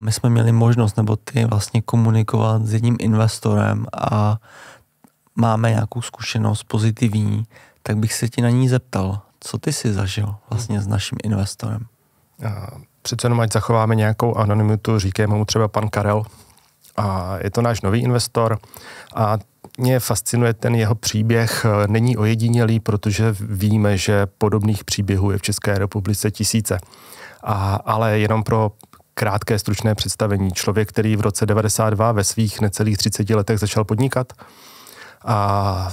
My jsme měli možnost nebo ty vlastně komunikovat s jedním investorem a máme nějakou zkušenost pozitivní, tak bych se ti na ní zeptal, co ty si zažil vlastně s naším investorem? A přece jenom, ať zachováme nějakou anonymitu, Říkáme mu třeba pan Karel. A je to náš nový investor a mě fascinuje ten jeho příběh. Není ojedinělý, protože víme, že podobných příběhů je v České republice tisíce. A, ale jenom pro krátké stručné představení. Člověk, který v roce 92 ve svých necelých 30 letech začal podnikat a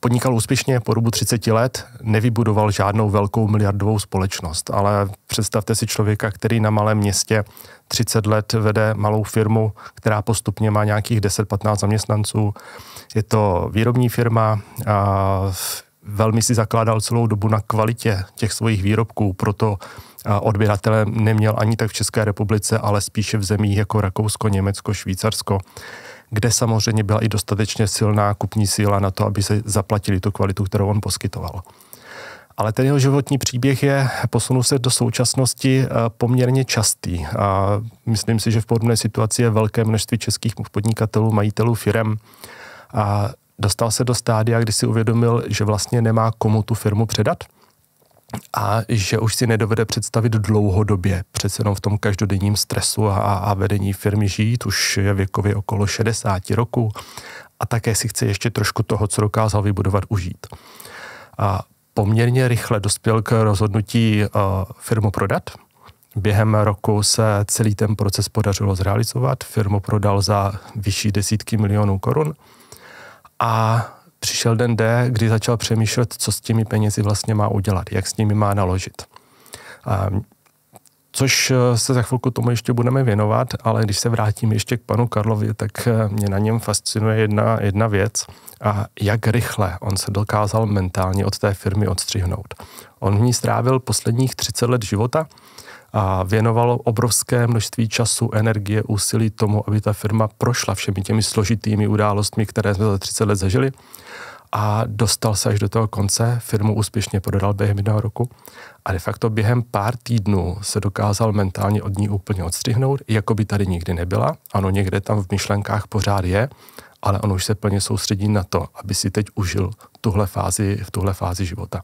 podnikal úspěšně po dobu 30 let, nevybudoval žádnou velkou miliardovou společnost, ale představte si člověka, který na malém městě 30 let vede malou firmu, která postupně má nějakých 10-15 zaměstnanců. Je to výrobní firma, a velmi si zakládal celou dobu na kvalitě těch svých výrobků, proto odběratele neměl ani tak v České republice, ale spíše v zemích jako Rakousko, Německo, Švýcarsko, kde samozřejmě byla i dostatečně silná kupní síla na to, aby se zaplatili tu kvalitu, kterou on poskytoval. Ale ten jeho životní příběh je, posunul se do současnosti eh, poměrně častý. A myslím si, že v podobné situaci je velké množství českých podnikatelů, majitelů firem, a dostal se do stádia, kdy si uvědomil, že vlastně nemá komu tu firmu předat a že už si nedovede představit dlouhodobě, přece jenom v tom každodenním stresu a, a vedení firmy žít, už je věkově okolo 60 roku a také si chce ještě trošku toho, co dokázal vybudovat, užít. A poměrně rychle dospěl k rozhodnutí uh, firmu prodat. Během roku se celý ten proces podařilo zrealizovat. Firmu prodal za vyšší desítky milionů korun. A přišel den D, kdy začal přemýšlet, co s těmi penězi vlastně má udělat, jak s nimi má naložit. A což eh, se za chvilku tomu ještě budeme věnovat, ale když se vrátím ještě k panu Karlovi, tak eh, mě na něm fascinuje jedna, jedna věc a jak rychle on se dokázal mentálně od té firmy odstřihnout. On v ní strávil posledních 30 let života a věnovalo obrovské množství času, energie, úsilí tomu, aby ta firma prošla všemi těmi složitými událostmi, které jsme za 30 let zažili a dostal se až do toho konce, firmu úspěšně prodal během jednoho roku a de facto během pár týdnů se dokázal mentálně od ní úplně odstřihnout, jako by tady nikdy nebyla. Ano, někde tam v myšlenkách pořád je, ale on už se plně soustředí na to, aby si teď užil tuhle fázi, v tuhle fázi života.